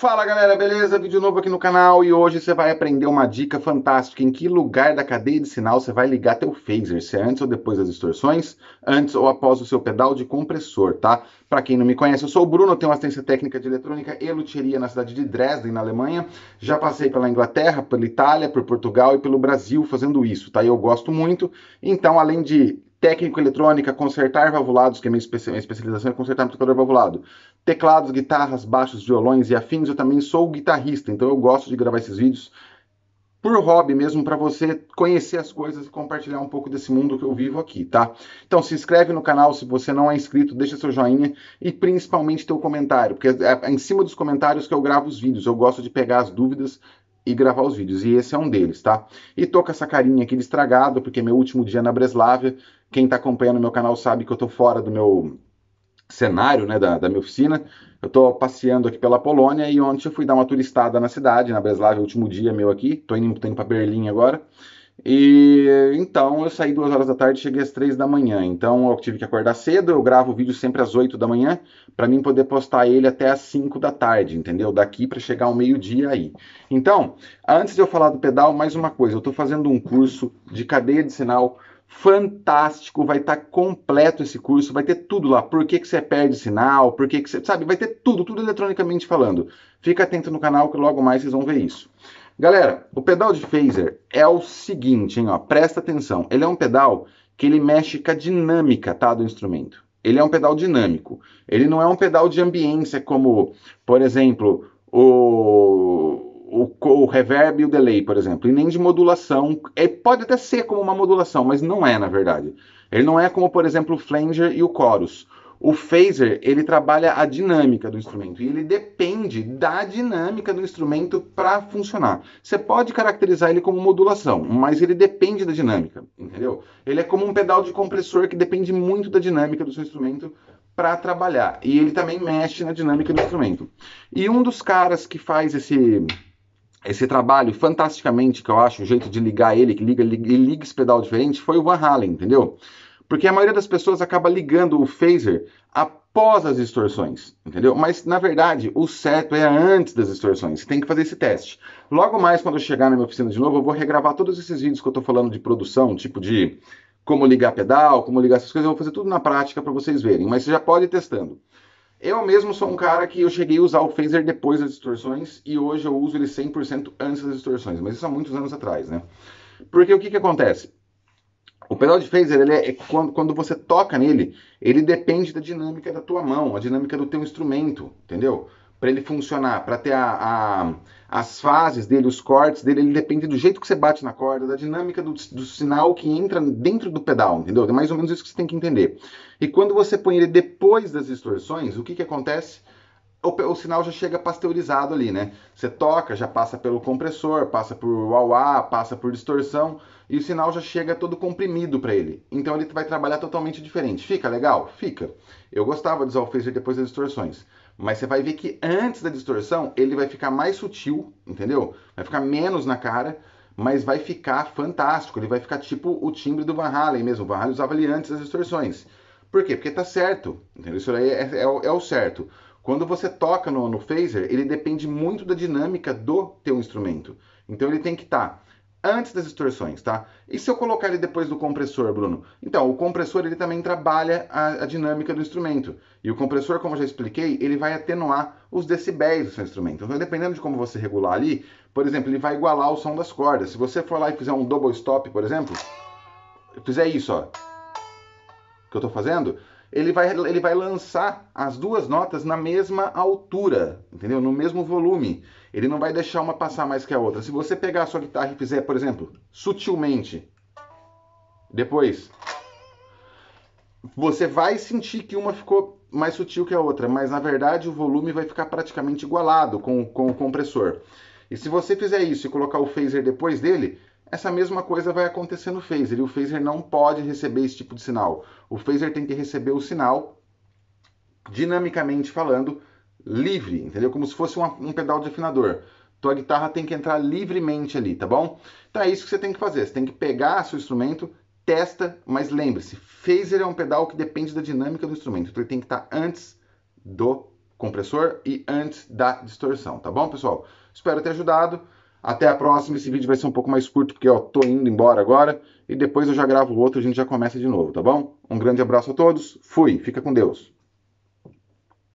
Fala galera, beleza? Vídeo novo aqui no canal e hoje você vai aprender uma dica fantástica em que lugar da cadeia de sinal você vai ligar teu phaser, se é antes ou depois das distorções, antes ou após o seu pedal de compressor, tá? Para quem não me conhece, eu sou o Bruno, tenho assistência técnica de eletrônica e luteria na cidade de Dresden, na Alemanha. Já passei pela Inglaterra, pela Itália, por Portugal e pelo Brasil fazendo isso, tá? E eu gosto muito. Então, além de técnico eletrônica, consertar valvulados, que é minha, minha especialização é consertar amplificador valvulado. Teclados, guitarras, baixos, violões e afins, eu também sou guitarrista, então eu gosto de gravar esses vídeos por hobby mesmo, para você conhecer as coisas e compartilhar um pouco desse mundo que eu vivo aqui, tá? Então se inscreve no canal se você não é inscrito, deixa seu joinha e principalmente teu comentário, porque é, é em cima dos comentários que eu gravo os vídeos. Eu gosto de pegar as dúvidas e gravar os vídeos. E esse é um deles, tá? E tô com essa carinha aqui de estragado, porque é meu último dia é na Breslávia. Quem tá acompanhando meu canal sabe que eu tô fora do meu cenário, né, da, da minha oficina. Eu tô passeando aqui pela Polônia e ontem eu fui dar uma turistada na cidade, na Breslávia, último dia meu aqui. Tô indo, tô indo pra Berlim agora. E então eu saí duas horas da tarde, cheguei às três da manhã. Então eu tive que acordar cedo. Eu gravo o vídeo sempre às oito da manhã para mim poder postar ele até às cinco da tarde, entendeu? Daqui para chegar ao meio dia aí. Então, antes de eu falar do pedal, mais uma coisa. Eu estou fazendo um curso de cadeia de sinal fantástico, vai estar tá completo esse curso, vai ter tudo lá, por que, que você perde sinal, por que, que você, sabe, vai ter tudo, tudo eletronicamente falando. Fica atento no canal que logo mais vocês vão ver isso. Galera, o pedal de phaser é o seguinte, hein, ó, presta atenção. Ele é um pedal que ele mexe com a dinâmica, tá, do instrumento. Ele é um pedal dinâmico. Ele não é um pedal de ambiência como, por exemplo, o o, o reverb e o delay, por exemplo, e nem de modulação. É, pode até ser como uma modulação, mas não é, na verdade. Ele não é como, por exemplo, o flanger e o chorus. O phaser, ele trabalha a dinâmica do instrumento e ele depende da dinâmica do instrumento para funcionar. Você pode caracterizar ele como modulação, mas ele depende da dinâmica, entendeu? Ele é como um pedal de compressor que depende muito da dinâmica do seu instrumento para trabalhar. E ele também mexe na dinâmica do instrumento. E um dos caras que faz esse esse trabalho fantasticamente, que eu acho, o jeito de ligar ele, que liga, liga, liga esse pedal diferente, foi o Van Halen, entendeu? Porque a maioria das pessoas acaba ligando o phaser após as distorções, entendeu? Mas na verdade, o certo é antes das distorções. Tem que fazer esse teste. Logo mais quando eu chegar na minha oficina de novo, eu vou regravar todos esses vídeos que eu estou falando de produção, tipo de como ligar pedal, como ligar essas coisas, eu vou fazer tudo na prática para vocês verem, mas você já pode ir testando. Eu mesmo sou um cara que eu cheguei a usar o phaser depois das distorções e hoje eu uso ele 100% antes das distorções, mas isso há muitos anos atrás, né? Porque o que, que acontece? O pedal de phaser, ele é, é quando, quando, você toca nele, ele depende da dinâmica da tua mão, a dinâmica do teu instrumento, entendeu? Para ele funcionar, para ter a, a, as fases dele, os cortes dele, ele depende do jeito que você bate na corda, da dinâmica do, do, sinal que entra dentro do pedal, entendeu? É mais ou menos isso que você tem que entender. E quando você põe ele depois das distorções, o que, que acontece? o, o, sinal já chega pasteurizado ali, né? Você toca, já passa pelo compressor, passa por wah passa por distorção e o sinal já chega todo comprimido para ele. Então ele vai trabalhar totalmente diferente. Fica legal? Fica. Eu gostava de usar o phaser depois das distorções, mas você vai ver que antes da distorção ele vai ficar mais sutil, entendeu? Vai ficar menos na cara, mas vai ficar fantástico. Ele vai ficar tipo o timbre do Van Halen mesmo. O Van Halen usava ele antes das distorções. Por quê? Porque tá certo, entendeu? Isso aí é, é, é o certo. Quando você toca no, no phaser, ele depende muito da dinâmica do teu instrumento. Então ele tem que estar tá antes das distorções, tá? E se eu colocar ele depois do compressor, Bruno? Então, o compressor ele também trabalha a, a dinâmica do instrumento. E o compressor, como eu já expliquei, ele vai atenuar os decibéis do seu instrumento. Então, dependendo de como você regular ali, por exemplo, ele vai igualar o som das cordas. Se você for lá e fizer um double stop, por exemplo, fizer isso, ó, que eu estou fazendo, ele vai, ele vai lançar as duas notas na mesma altura, entendeu? No mesmo volume. Ele não vai deixar uma passar mais que a outra. Se você pegar a sua guitarra e fizer, por exemplo, sutilmente, depois, você vai sentir que uma ficou mais sutil que a outra, mas na verdade o volume vai ficar praticamente igualado com, com o compressor. E se você fizer isso e colocar o phaser depois dele, essa mesma coisa vai acontecer no phaser. E o phaser não pode receber esse tipo de sinal. O phaser tem que receber o sinal, dinamicamente falando, livre, entendeu? Como se fosse um, um pedal de afinador. Tua guitarra tem que entrar livremente ali, tá bom? Então é isso que você tem que fazer. Você tem que pegar seu instrumento, testa, mas lembre-se, phaser é um pedal que depende da dinâmica do instrumento. Então ele tem que estar antes do compressor e antes da distorção, tá bom, pessoal? Espero ter ajudado. Até a próxima. Esse vídeo vai ser um pouco mais curto, porque eu tô indo embora agora. E depois eu já gravo outro, a gente já começa de novo, tá bom? Um grande abraço a todos. Fui. Fica com Deus.